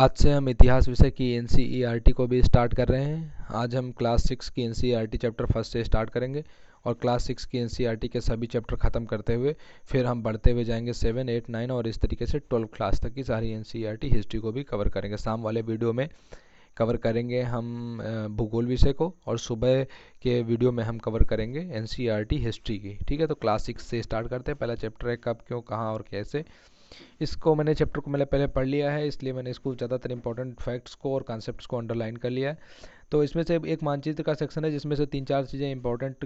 आज से हम इतिहास विषय की एन e को भी स्टार्ट कर रहे हैं आज हम क्लास सिक्स की एन चैप्टर फर्स्ट से स्टार्ट करेंगे और क्लास सिक्स की एन e के सभी चैप्टर ख़त्म करते हुए फिर हम बढ़ते हुए जाएंगे सेवन एट नाइन और इस तरीके से ट्वेल्व क्लास तक की सारी एन हिस्ट्री e को भी कवर करेंगे शाम वाले वीडियो में कवर करेंगे हम भूगोल विषय को और सुबह के वीडियो में हम कवर करेंगे एन हिस्ट्री की ठीक है तो क्लास सिक्स से स्टार्ट करते हैं पहला चैप्टर है कब क्यों कहाँ और कैसे इसको मैंने चैप्टर को मैंने पहले पढ़ लिया है इसलिए मैंने इसको ज़्यादातर इंपॉर्टेंट फैक्ट्स को और कॉन्सेप्ट को अंडरलाइन कर लिया है तो इसमें से एक मानचित्र का सेक्शन है जिसमें से तीन चार चीज़ें इंपॉर्टेंट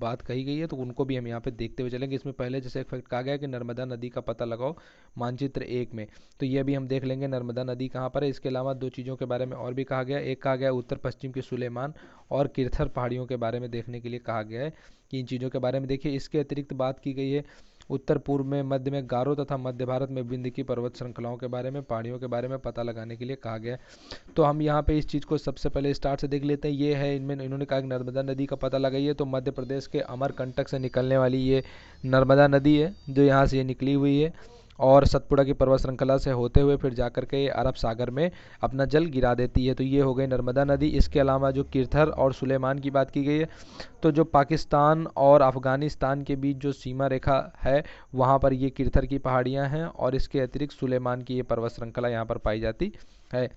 बात कही गई है तो उनको भी हम यहाँ पे देखते हुए चलेंगे इसमें पहले जैसे एक फैक्ट कहा गया कि नर्मदा नदी का पता लगाओ मानचित्र एक में तो ये भी हम देख लेंगे नर्मदा नदी कहाँ पर है इसके अलावा दो चीज़ों के बारे में और भी कहा गया एक कहा गया उत्तर पश्चिम के सुलेमान और किरथर पहाड़ियों के बारे में देखने के लिए कहा गया है कि इन चीज़ों के बारे में देखिए इसके अतिरिक्त बात की गई है उत्तर पूर्व में मध्य में गारो तथा मध्य भारत में विंध्य की पर्वत श्रृंखलाओं के बारे में पहाड़ियों के बारे में पता लगाने के लिए कहा गया तो हम यहाँ पे इस चीज़ को सबसे पहले स्टार्ट से देख लेते हैं ये है इनमें इन्होंने कहा कि नर्मदा नदी का पता लगाइए तो मध्य प्रदेश के अमरकंटक से निकलने वाली ये नर्मदा नदी है जो यहाँ से ये निकली हुई है और सतपुड़ा की पर्वत श्रृंखला से होते हुए फिर जाकर के अरब सागर में अपना जल गिरा देती है तो ये हो गई नर्मदा नदी इसके अलावा जो किरथर और सुलेमान की बात की गई है तो जो पाकिस्तान और अफ़गानिस्तान के बीच जो सीमा रेखा है वहाँ पर ये किरथर की पहाड़ियाँ हैं और इसके अतिरिक्त सुलेमान की ये पर्वत श्रृंखला यहाँ पर पाई जाती है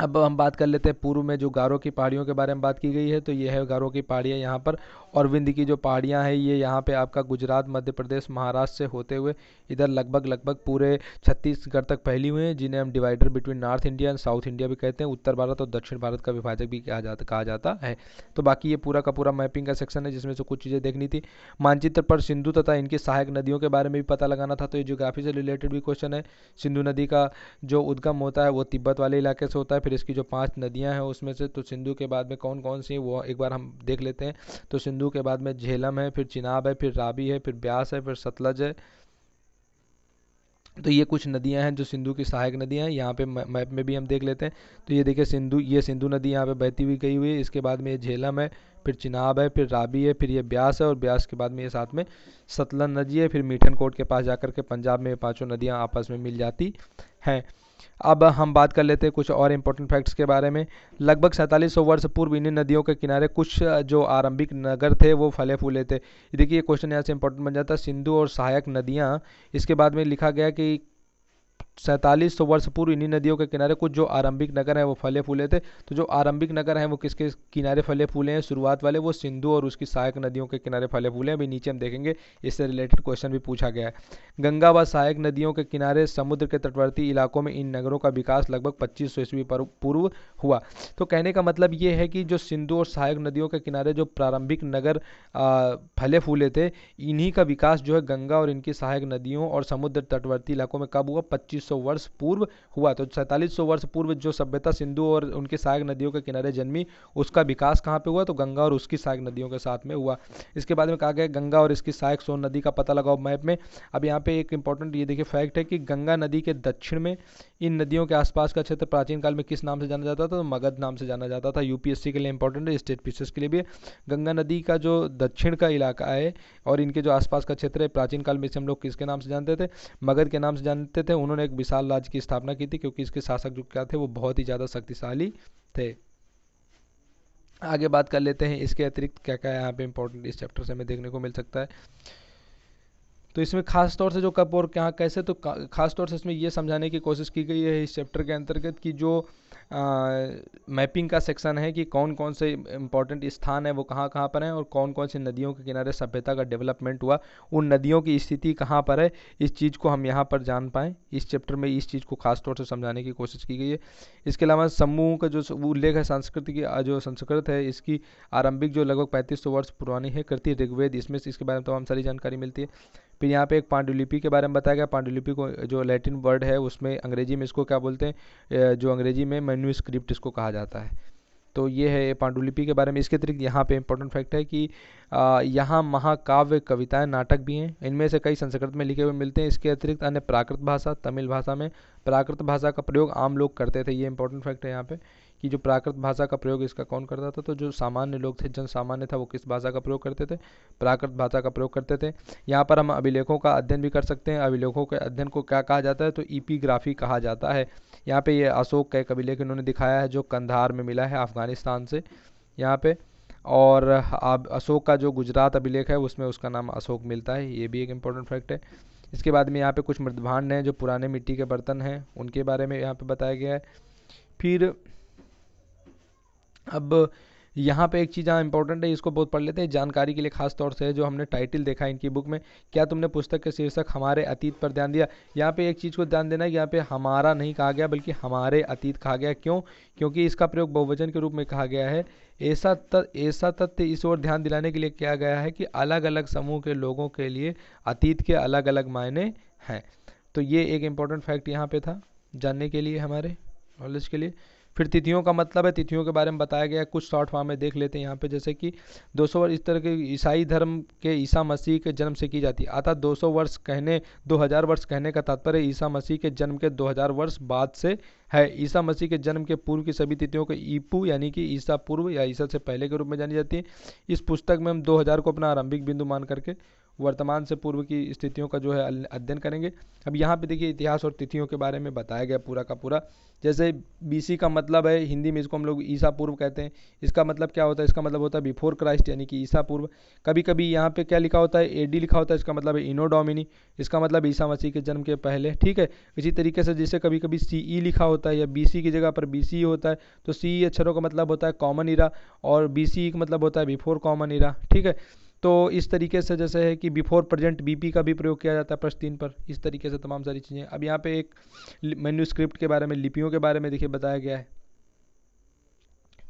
अब हम बात कर लेते हैं पूर्व में जो गारो की पहाड़ियों के बारे में बात की गई है तो यह है गारो की पहाड़ियाँ यहाँ पर और विंध्य की जो पहाड़ियाँ हैं ये यहाँ पे आपका गुजरात मध्य प्रदेश महाराष्ट्र से होते हुए इधर लगभग लगभग पूरे छत्तीसगढ़ तक फैली हुई हैं जिन्हें हम divider between north India and south India भी कहते हैं उत्तर भारत और दक्षिण भारत का विभाजक भी कहा जाता कहा जाता है तो बाकी ये पूरा का पूरा मैपिंग का सेक्शन है जिसमें से कुछ चीज़ें देखनी थी मानचित्र पर सिंधु तथा इनकी सहायक नदियों के बारे में भी पता लगाना था तो ये जोग्राफी से रिलेटेड भी क्वेश्चन है सिंधु नदी का जो उद्गम होता है वो तिब्बत वाले इलाके से होता है फिर इसकी जो पाँच नदियाँ हैं उसमें से तो सिंधु के बाद में कौन कौन सी वो एक बार हम देख लेते हैं तो सिंधु सिंधु के बाद में झेलम है फिर चिनाब है फिर राबी है फिर ब्यास है फिर सतलज है तो ये कुछ नदियां हैं जो सिंधु की सहायक नदियां हैं यहाँ पे मैप में भी हम देख लेते हैं तो ये देखिए सिंधु ये सिंधु नदी यहाँ पे बहती हुई गई हुई है इसके बाद में ये झेलम है फिर चिनाब है फिर राबी है फिर ये ब्यास है और ब्यास के बाद में ये साथ में सतलन नदी है फिर मीठन कोट के पास जाकर के पंजाब में पाँचों नदियाँ आपस में मिल जाती हैं अब हम बात कर लेते हैं कुछ और इम्पोर्टेंट फैक्ट्स के बारे में लगभग सैंतालीस सौ वर्ष पूर्व इन्हीं नदियों के किनारे कुछ जो आरंभिक नगर थे वो फले फूले थे देखिए ये क्वेश्चन यहाँ से इंपॉर्टेंट बन जाता है सिंधु और सहायक नदियाँ इसके बाद में लिखा गया कि सैंतालीस सौ वर्ष पूर्व इन्हीं नदियों के किनारे कुछ जो आरंभिक नगर हैं वो फले फूले थे तो जो आरंभिक नगर हैं वो किसके किनारे फले फूले हैं शुरुआत वाले वो सिंधु और उसकी सहायक नदियों के किनारे फले फूले हैं अभी नीचे हम देखेंगे इससे रिलेटेड क्वेश्चन भी पूछा गया है गंगा व सहायक नदियों के किनारे समुद्र के तटवर्ती इलाकों में इन नगरों का विकास लगभग पच्चीस सौ ईस्वी पूर्व हुआ तो कहने का मतलब ये है कि जो सिंधु और सहायक नदियों के किनारे जो प्रारंभिक नगर फले फूले थे इन्हीं का विकास जो है गंगा और इनकी सहायक नदियों और समुद्र तटवर्ती इलाकों में कब हुआ पच्चीस सौ वर्ष पूर्व हुआ तो सैंतालीस सौ वर्ष पूर्व जो सभ्यता सिंधु और उनके सहायक नदियों के किनारे जन्मी उसका विकास कहाँ पे हुआ तो गंगा और उसकी सहायक नदियों के साथ में हुआ इसके बाद में कहा गया गंगा और इसकी सहायक सोन नदी का पता लगाओ मैप में अब यहाँ पे एक इंपॉर्टेंट ये देखिए फैक्ट है कि गंगा नदी के दक्षिण में इन नदियों के आसपास का क्षेत्र प्राचीन काल में किस नाम से जाना जाता था तो मगध नाम से जाना जाता था यूपीएससी के लिए इंपॉर्टेंट है स्टेट पीसेस के लिए भी गंगा नदी का जो दक्षिण का इलाका है और इनके जो आसपास का क्षेत्र है प्राचीन काल में इसे हम लोग किसके नाम से जानते थे मगध के नाम से जानते थे उन्होंने एक विशाल राज्य की स्थापना की थी क्योंकि इसके शासक जो क्या थे वो बहुत ही ज़्यादा शक्तिशाली थे आगे बात कर लेते हैं इसके अतिरिक्त क्या क्या यहाँ पे इम्पोर्टेंट इस चैप्टर से हमें देखने को मिल सकता है तो इसमें खास तौर से जो कब और क्या कैसे तो खास तौर से इसमें यह समझाने की कोशिश की गई है इस चैप्टर के अंतर्गत कि जो मैपिंग का सेक्शन है कि कौन कौन से इम्पोर्टेंट स्थान है वो कहाँ कहाँ पर हैं और कौन कौन सी नदियों के किनारे सभ्यता का डेवलपमेंट हुआ उन नदियों की स्थिति कहाँ पर है इस चीज़ को हम यहाँ पर जान पाएँ इस चैप्टर में इस चीज़ को खास तौर से समझाने की कोशिश की गई है इसके अलावा समूह का जो उल्लेख है संस्कृति की जो संस्कृत है इसकी आरंभिक जो लगभग पैंतीस वर्ष पुरानी है कृति ऋग्वेद इसमें इसके बारे में तमाम तो सारी जानकारी मिलती है फिर यहाँ पे एक पांडुलिपि के बारे में बताया गया पांडुलिपि को जो लैटिन वर्ड है उसमें अंग्रेजी में इसको क्या बोलते हैं जो अंग्रेजी में में स्क्रिप्ट इसको कहा जाता है तो ये है पांडुलिपि के बारे में इसके अतिरिक्त यहाँ पे इम्पोर्टेंट फैक्ट है कि यहाँ महाकाव्य कविताएं नाटक भी हैं इनमें से कई संस्कृत में लिखे हुए मिलते हैं इसके अतिरिक्त अन्य प्राकृत भाषा तमिल भाषा में प्राकृत भाषा का प्रयोग आम लोग करते थे ये इम्पोर्टेंट फैक्ट है यहाँ पे कि जो प्राकृत भाषा का प्रयोग इसका कौन करता था तो जो सामान्य लोग थे जन सामान्य था वो किस भाषा का प्रयोग करते थे प्राकृत भाषा का प्रयोग करते थे यहाँ पर हम अभिलेखों का अध्ययन भी कर सकते हैं अभिलेखों के अध्ययन को क्या कहा जाता है तो ईपीग्राफी कहा जाता है यहाँ पे ये अशोक का एक अभिलेख इन्होंने दिखाया है जो कंधार में मिला है अफगानिस्तान से यहाँ पे और अब अशोक का जो गुजरात अभिलेख है उसमें उसका नाम अशोक मिलता है ये भी एक इम्पोर्टेंट फैक्ट है इसके बाद में यहाँ पे कुछ मृदभांड हैं जो पुराने मिट्टी के बर्तन हैं उनके बारे में यहाँ पे बताया गया है फिर अब यहाँ पे एक चीज़ हाँ इंपॉर्टेंट है इसको बहुत पढ़ लेते हैं जानकारी के लिए खास तौर से जो हमने टाइटल देखा इनकी बुक में क्या तुमने पुस्तक के शीर्षक हमारे अतीत पर ध्यान दिया यहाँ पे एक चीज़ को ध्यान देना है यहाँ पे हमारा नहीं कहा गया बल्कि हमारे अतीत कहा गया क्यों क्योंकि इसका प्रयोग बहुवचन के रूप में कहा गया है ऐसा तत, ऐसा तथ्य इस ओर ध्यान दिलाने के लिए किया गया है कि अलग अलग समूह के लोगों के लिए अतीत के अलग अलग मायने हैं तो ये एक इम्पॉर्टेंट फैक्ट यहाँ पर था जानने के लिए हमारे नॉलेज के लिए फिर तिथियों का मतलब है तिथियों के बारे में बताया गया कुछ शॉर्ट फॉर्म में देख लेते हैं यहाँ पे जैसे कि 200 वर्ष इस तरह के ईसाई धर्म के ईसा मसीह के जन्म से की जाती है अर्थात 200 वर्ष कहने 2000 वर्ष कहने का तात्पर्य ईसा मसीह के जन्म के 2000 वर्ष बाद से है ईसा मसीह के जन्म के पूर्व की सभी तिथियों को ईपू यानी कि ईसा पूर्व या ईसा से पहले के रूप में जानी जाती है इस पुस्तक में हम दो को अपना आरंभिक बिंदु मान करके वर्तमान से पूर्व की स्थितियों का जो है अध्ययन करेंगे अब यहाँ पे देखिए इतिहास और तिथियों के बारे में बताया गया पूरा का पूरा जैसे बीसी का मतलब है हिंदी में इसको हम लोग ईसा पूर्व कहते हैं इसका मतलब क्या होता है इसका मतलब होता है बिफोर क्राइस्ट यानी कि ईसा पूर्व कभी कभी यहाँ पे क्या लिखा होता है एडी लिखा होता है इसका मतलब है इनो डोमिनी इसका मतलब ईसा मसीह के जन्म के पहले ठीक है इसी तरीके से जैसे कभी कभी सी ई लिखा होता है या बी की जगह पर बी e होता है तो सी e अक्षरों का मतलब होता है कॉमन इरा और बी e का मतलब होता है बिफोर कॉमन इरा ठीक है तो इस तरीके से जैसे है कि बिफोर प्रजेंट बीपी का भी प्रयोग किया जाता है प्रश्न तीन पर इस तरीके से तमाम सारी चीज़ें अब यहाँ पे एक मेन्यूस्क्रिप्ट के बारे में लिपियों के बारे में देखिए बताया गया है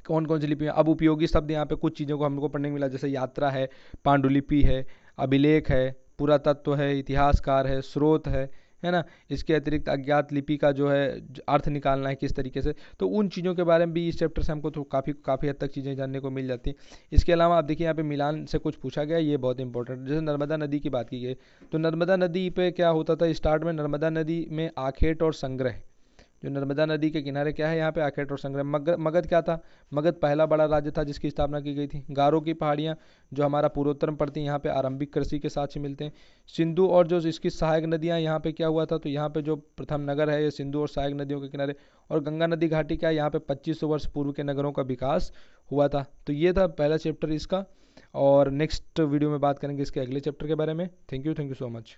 कौन कौन सी लिपियाँ अब उपयोगी शब्द यहाँ पे कुछ चीज़ों को हम लोग को पढ़ने को मिला जैसे यात्रा है पांडुलिपि है अभिलेख है पुरातत्व है इतिहासकार है स्रोत है है ना इसके अतिरिक्त अज्ञात लिपि का जो है अर्थ निकालना है किस तरीके से तो उन चीज़ों के बारे में भी इस चैप्टर से हमको तो काफ़ी काफ़ी हद तक चीज़ें जानने को मिल जाती हैं इसके अलावा आप देखिए यहाँ पे मिलान से कुछ पूछा गया ये बहुत इंपॉर्टेंट जैसे नर्मदा नदी की बात की गई तो नर्मदा नदी पर क्या होता था स्टार्ट में नर्मदा नदी में आखेट और संग्रह जो नर्मदा नदी के किनारे क्या है यहाँ पे आखेट और संग्रह मगध मगध क्या था मगध पहला बड़ा राज्य था जिसकी स्थापना की गई थी गारो की पहाड़ियाँ जो हमारा पूर्वोत्तर में पड़ती हैं यहाँ पे आरंभिक कृषि के साथ ही मिलते हैं सिंधु और जो इसकी सहायक नदियाँ यहाँ पे क्या हुआ था तो यहाँ पे जो प्रथम नगर है ये सिंधु और सहायक नदियों के किनारे और गंगा नदी घाटी क्या है यहाँ पे पच्चीस वर्ष पूर्व के नगरों का विकास हुआ था तो ये था पहला चैप्टर इसका और नेक्स्ट वीडियो में बात करेंगे इसके अगले चैप्टर के बारे में thank you thank you so much